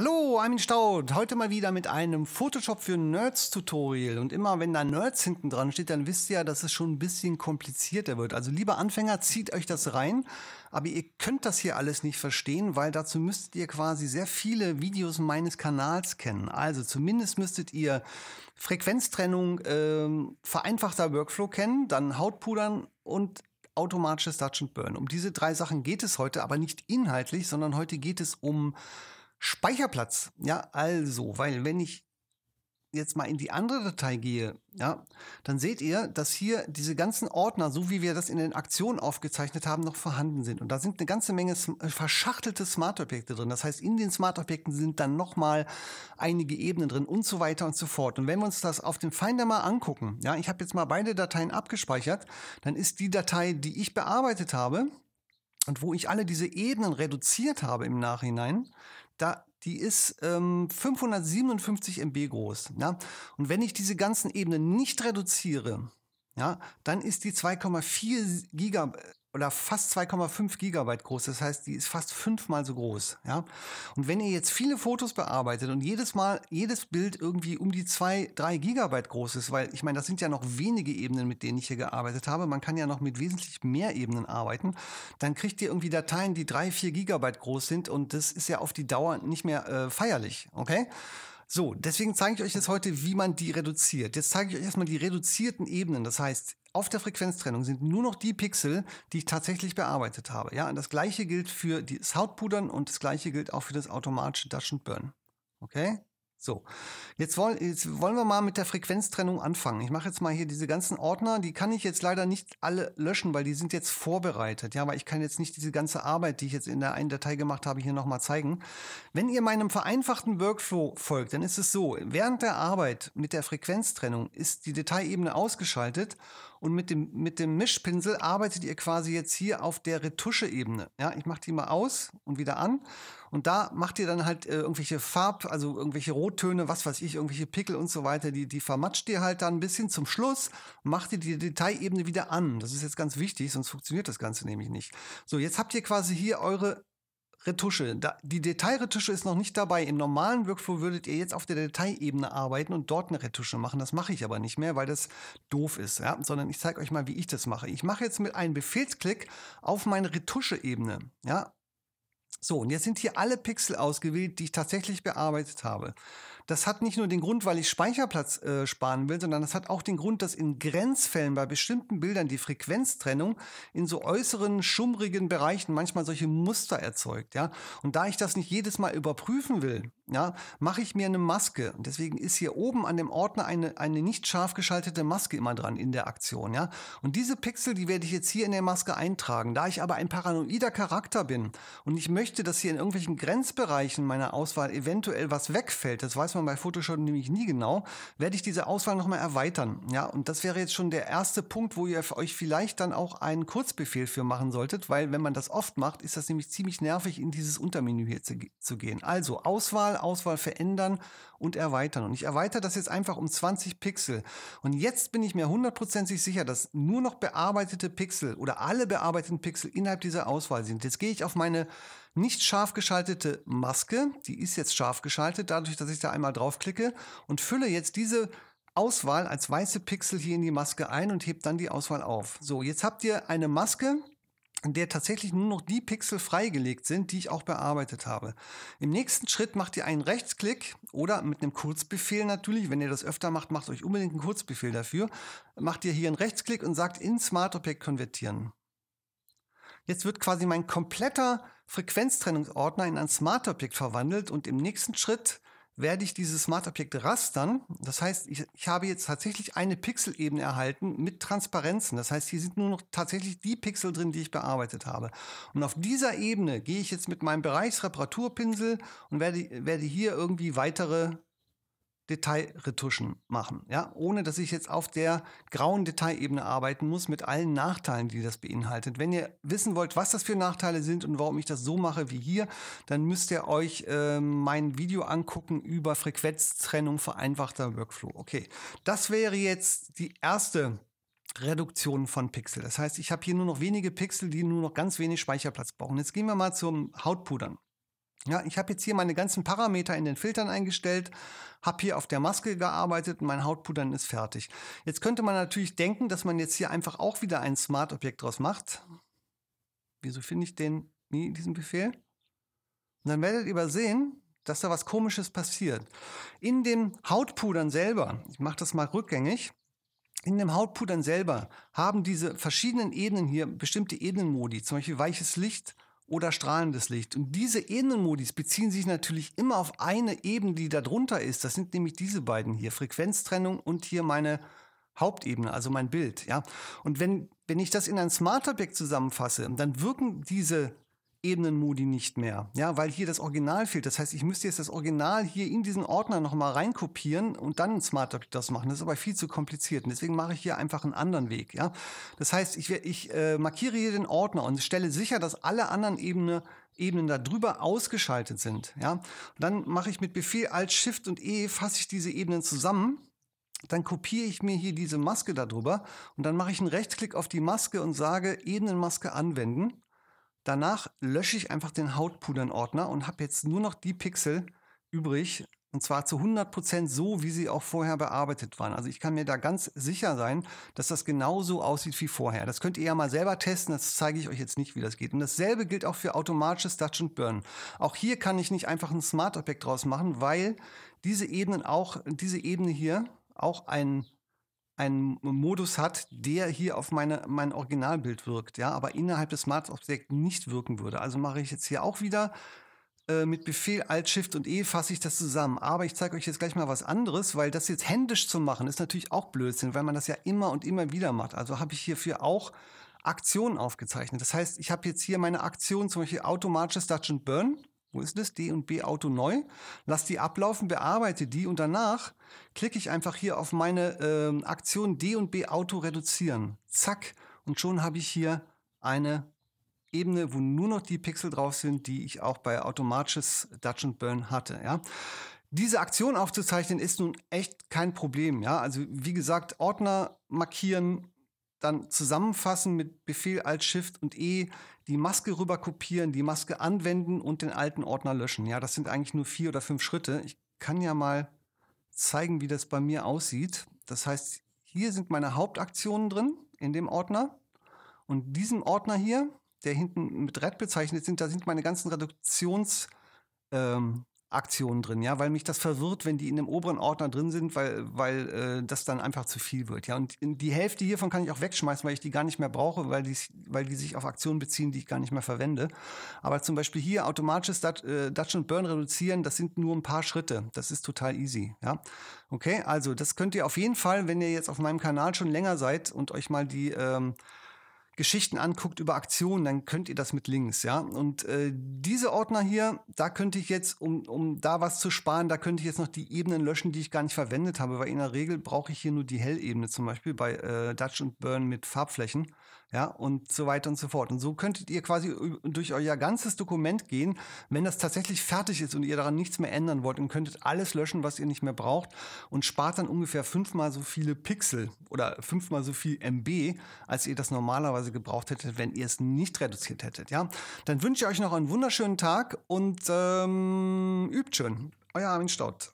Hallo, Armin Staud. Heute mal wieder mit einem Photoshop für Nerds Tutorial. Und immer wenn da Nerds hinten dran steht, dann wisst ihr ja, dass es schon ein bisschen komplizierter wird. Also lieber Anfänger, zieht euch das rein. Aber ihr könnt das hier alles nicht verstehen, weil dazu müsstet ihr quasi sehr viele Videos meines Kanals kennen. Also zumindest müsstet ihr Frequenztrennung, äh, vereinfachter Workflow kennen, dann Hautpudern und automatisches Touch and Burn. Um diese drei Sachen geht es heute, aber nicht inhaltlich, sondern heute geht es um Speicherplatz. Ja, also, weil wenn ich jetzt mal in die andere Datei gehe, ja, dann seht ihr, dass hier diese ganzen Ordner, so wie wir das in den Aktionen aufgezeichnet haben, noch vorhanden sind. Und da sind eine ganze Menge äh, verschachtelte Smart-Objekte drin. Das heißt, in den Smart-Objekten sind dann nochmal einige Ebenen drin und so weiter und so fort. Und wenn wir uns das auf dem Finder mal angucken, ja, ich habe jetzt mal beide Dateien abgespeichert, dann ist die Datei, die ich bearbeitet habe und wo ich alle diese Ebenen reduziert habe im Nachhinein, da, die ist ähm, 557 MB groß. Ja? Und wenn ich diese ganzen Ebenen nicht reduziere, ja, dann ist die 2,4 Gigabyte oder fast 2,5 Gigabyte groß. Das heißt, die ist fast fünfmal so groß. Ja? Und wenn ihr jetzt viele Fotos bearbeitet und jedes Mal, jedes Bild irgendwie um die 2, 3 Gigabyte groß ist, weil ich meine, das sind ja noch wenige Ebenen, mit denen ich hier gearbeitet habe. Man kann ja noch mit wesentlich mehr Ebenen arbeiten. Dann kriegt ihr irgendwie Dateien, die 3, 4 Gigabyte groß sind und das ist ja auf die Dauer nicht mehr äh, feierlich. Okay? So, deswegen zeige ich euch jetzt heute, wie man die reduziert. Jetzt zeige ich euch erstmal die reduzierten Ebenen. Das heißt, auf der Frequenztrennung sind nur noch die Pixel, die ich tatsächlich bearbeitet habe. Ja, und das gleiche gilt für das Hautpudern und das gleiche gilt auch für das automatische Dash and Burn. Okay? So, jetzt wollen, jetzt wollen wir mal mit der Frequenztrennung anfangen. Ich mache jetzt mal hier diese ganzen Ordner, die kann ich jetzt leider nicht alle löschen, weil die sind jetzt vorbereitet. Ja, aber ich kann jetzt nicht diese ganze Arbeit, die ich jetzt in der einen Datei gemacht habe, hier nochmal zeigen. Wenn ihr meinem vereinfachten Workflow folgt, dann ist es so, während der Arbeit mit der Frequenztrennung ist die Dateiebene ausgeschaltet und mit dem, mit dem Mischpinsel arbeitet ihr quasi jetzt hier auf der Retusche-Ebene. Ja, ich mache die mal aus und wieder an und da macht ihr dann halt äh, irgendwelche Farb, also irgendwelche Rottöne, was weiß ich, irgendwelche Pickel und so weiter, die, die vermatscht ihr halt dann ein bisschen zum Schluss, macht ihr die Detailebene wieder an. Das ist jetzt ganz wichtig, sonst funktioniert das Ganze nämlich nicht. So, jetzt habt ihr quasi hier eure Retusche. Da, die Detailretusche ist noch nicht dabei. Im normalen Workflow würdet ihr jetzt auf der Detailebene arbeiten und dort eine Retusche machen. Das mache ich aber nicht mehr, weil das doof ist, ja? sondern ich zeige euch mal, wie ich das mache. Ich mache jetzt mit einem Befehlsklick auf meine Retuscheebene. Ja? So, und jetzt sind hier alle Pixel ausgewählt, die ich tatsächlich bearbeitet habe. Das hat nicht nur den Grund, weil ich Speicherplatz äh, sparen will, sondern das hat auch den Grund, dass in Grenzfällen bei bestimmten Bildern die Frequenztrennung in so äußeren, schummrigen Bereichen manchmal solche Muster erzeugt. Ja? Und da ich das nicht jedes Mal überprüfen will, ja, mache ich mir eine Maske. Und Deswegen ist hier oben an dem Ordner eine, eine nicht scharf geschaltete Maske immer dran in der Aktion. Ja? Und diese Pixel, die werde ich jetzt hier in der Maske eintragen. Da ich aber ein paranoider Charakter bin und ich möchte, dass hier in irgendwelchen Grenzbereichen meiner Auswahl eventuell was wegfällt, das weiß man man bei Photoshop nämlich nie genau, werde ich diese Auswahl nochmal erweitern. Ja, und das wäre jetzt schon der erste Punkt, wo ihr euch vielleicht dann auch einen Kurzbefehl für machen solltet, weil wenn man das oft macht, ist das nämlich ziemlich nervig, in dieses Untermenü hier zu, zu gehen. Also Auswahl, Auswahl verändern und erweitern. Und ich erweitere das jetzt einfach um 20 Pixel. Und jetzt bin ich mir hundertprozentig sicher, dass nur noch bearbeitete Pixel oder alle bearbeiteten Pixel innerhalb dieser Auswahl sind. Jetzt gehe ich auf meine nicht scharf geschaltete Maske, die ist jetzt scharf geschaltet, dadurch, dass ich da einmal draufklicke und fülle jetzt diese Auswahl als weiße Pixel hier in die Maske ein und hebt dann die Auswahl auf. So, jetzt habt ihr eine Maske, in der tatsächlich nur noch die Pixel freigelegt sind, die ich auch bearbeitet habe. Im nächsten Schritt macht ihr einen Rechtsklick oder mit einem Kurzbefehl natürlich, wenn ihr das öfter macht, macht euch unbedingt einen Kurzbefehl dafür, macht ihr hier einen Rechtsklick und sagt in Smart Object konvertieren. Jetzt wird quasi mein kompletter Frequenztrennungsordner in ein Smart-Objekt verwandelt und im nächsten Schritt werde ich dieses Smart-Objekt rastern. Das heißt, ich, ich, habe jetzt tatsächlich eine Pixelebene erhalten mit Transparenzen. Das heißt, hier sind nur noch tatsächlich die Pixel drin, die ich bearbeitet habe. Und auf dieser Ebene gehe ich jetzt mit meinem Bereichsreparaturpinsel und werde, werde hier irgendwie weitere Detailretuschen machen, ja, ohne dass ich jetzt auf der grauen Detailebene arbeiten muss mit allen Nachteilen, die das beinhaltet. Wenn ihr wissen wollt, was das für Nachteile sind und warum ich das so mache wie hier, dann müsst ihr euch äh, mein Video angucken über Frequenztrennung vereinfachter Workflow. Okay, das wäre jetzt die erste Reduktion von Pixel. Das heißt, ich habe hier nur noch wenige Pixel, die nur noch ganz wenig Speicherplatz brauchen. Jetzt gehen wir mal zum Hautpudern. Ja, ich habe jetzt hier meine ganzen Parameter in den Filtern eingestellt, habe hier auf der Maske gearbeitet und mein Hautpudern ist fertig. Jetzt könnte man natürlich denken, dass man jetzt hier einfach auch wieder ein Smart-Objekt draus macht. Wieso finde ich den nie, diesen Befehl? Und dann werdet ihr übersehen, dass da was Komisches passiert. In dem Hautpudern selber, ich mache das mal rückgängig, in dem Hautpudern selber haben diese verschiedenen Ebenen hier bestimmte Ebenenmodi, zum Beispiel weiches Licht, oder strahlendes Licht. Und diese Ebenenmodis beziehen sich natürlich immer auf eine Ebene, die darunter ist. Das sind nämlich diese beiden hier, Frequenztrennung und hier meine Hauptebene, also mein Bild. Ja? Und wenn, wenn ich das in ein Smart Objekt zusammenfasse, dann wirken diese Ebenenmodi nicht mehr. Ja, weil hier das Original fehlt. Das heißt, ich müsste jetzt das Original hier in diesen Ordner nochmal reinkopieren und dann ein Smart Object das machen. Das ist aber viel zu kompliziert. Und deswegen mache ich hier einfach einen anderen Weg. Ja, das heißt, ich, ich äh, markiere hier den Ordner und stelle sicher, dass alle anderen Ebene, Ebenen darüber ausgeschaltet sind. Ja, und dann mache ich mit Befehl Alt Shift und E fasse ich diese Ebenen zusammen dann kopiere ich mir hier diese Maske darüber und dann mache ich einen Rechtsklick auf die Maske und sage Ebenenmaske anwenden. Danach lösche ich einfach den Hautpudern-Ordner und habe jetzt nur noch die Pixel übrig, und zwar zu 100% so, wie sie auch vorher bearbeitet waren. Also ich kann mir da ganz sicher sein, dass das genauso aussieht wie vorher. Das könnt ihr ja mal selber testen, das zeige ich euch jetzt nicht, wie das geht. Und dasselbe gilt auch für automatisches Touch and Burn. Auch hier kann ich nicht einfach ein Smart Object draus machen, weil diese Ebenen auch, diese Ebene hier auch einen einen Modus hat, der hier auf meine, mein Originalbild wirkt, ja, aber innerhalb des Smart objekts nicht wirken würde. Also mache ich jetzt hier auch wieder äh, mit Befehl Alt Shift und E fasse ich das zusammen. Aber ich zeige euch jetzt gleich mal was anderes, weil das jetzt händisch zu machen ist natürlich auch Blödsinn, weil man das ja immer und immer wieder macht. Also habe ich hierfür auch Aktionen aufgezeichnet. Das heißt, ich habe jetzt hier meine Aktion, zum Beispiel automatisches Dutch and Burn. Wo ist das? D und B Auto neu. Lass die ablaufen, bearbeite die und danach klicke ich einfach hier auf meine äh, Aktion B Auto reduzieren. Zack. Und schon habe ich hier eine Ebene, wo nur noch die Pixel drauf sind, die ich auch bei automatisches Dutch and Burn hatte. Ja. Diese Aktion aufzuzeichnen ist nun echt kein Problem. Ja. Also wie gesagt, Ordner markieren, dann zusammenfassen mit Befehl Alt Shift und E, die Maske rüber kopieren, die Maske anwenden und den alten Ordner löschen. Ja, das sind eigentlich nur vier oder fünf Schritte. Ich kann ja mal zeigen, wie das bei mir aussieht. Das heißt, hier sind meine Hauptaktionen drin in dem Ordner und diesem Ordner hier, der hinten mit Red bezeichnet sind, da sind meine ganzen Reduktions ähm, Aktionen drin, ja, weil mich das verwirrt, wenn die in dem oberen Ordner drin sind, weil, weil äh, das dann einfach zu viel wird, ja. Und die Hälfte hiervon kann ich auch wegschmeißen, weil ich die gar nicht mehr brauche, weil die, weil die sich auf Aktionen beziehen, die ich gar nicht mehr verwende. Aber zum Beispiel hier automatisches Dutch, äh, und Burn reduzieren, das sind nur ein paar Schritte. Das ist total easy, ja. Okay, also das könnt ihr auf jeden Fall, wenn ihr jetzt auf meinem Kanal schon länger seid und euch mal die ähm, Geschichten anguckt über Aktionen, dann könnt ihr das mit Links, ja. Und äh, diese Ordner hier, da könnte ich jetzt, um, um da was zu sparen, da könnte ich jetzt noch die Ebenen löschen, die ich gar nicht verwendet habe, weil in der Regel brauche ich hier nur die Hellebene zum Beispiel bei äh, Dutch und Burn mit Farbflächen ja, und so weiter und so fort. Und so könntet ihr quasi durch euer ganzes Dokument gehen, wenn das tatsächlich fertig ist und ihr daran nichts mehr ändern wollt und könntet alles löschen, was ihr nicht mehr braucht und spart dann ungefähr fünfmal so viele Pixel oder fünfmal so viel MB, als ihr das normalerweise gebraucht hättet, wenn ihr es nicht reduziert hättet, ja. Dann wünsche ich euch noch einen wunderschönen Tag und ähm, übt schön. Euer Armin Staudt.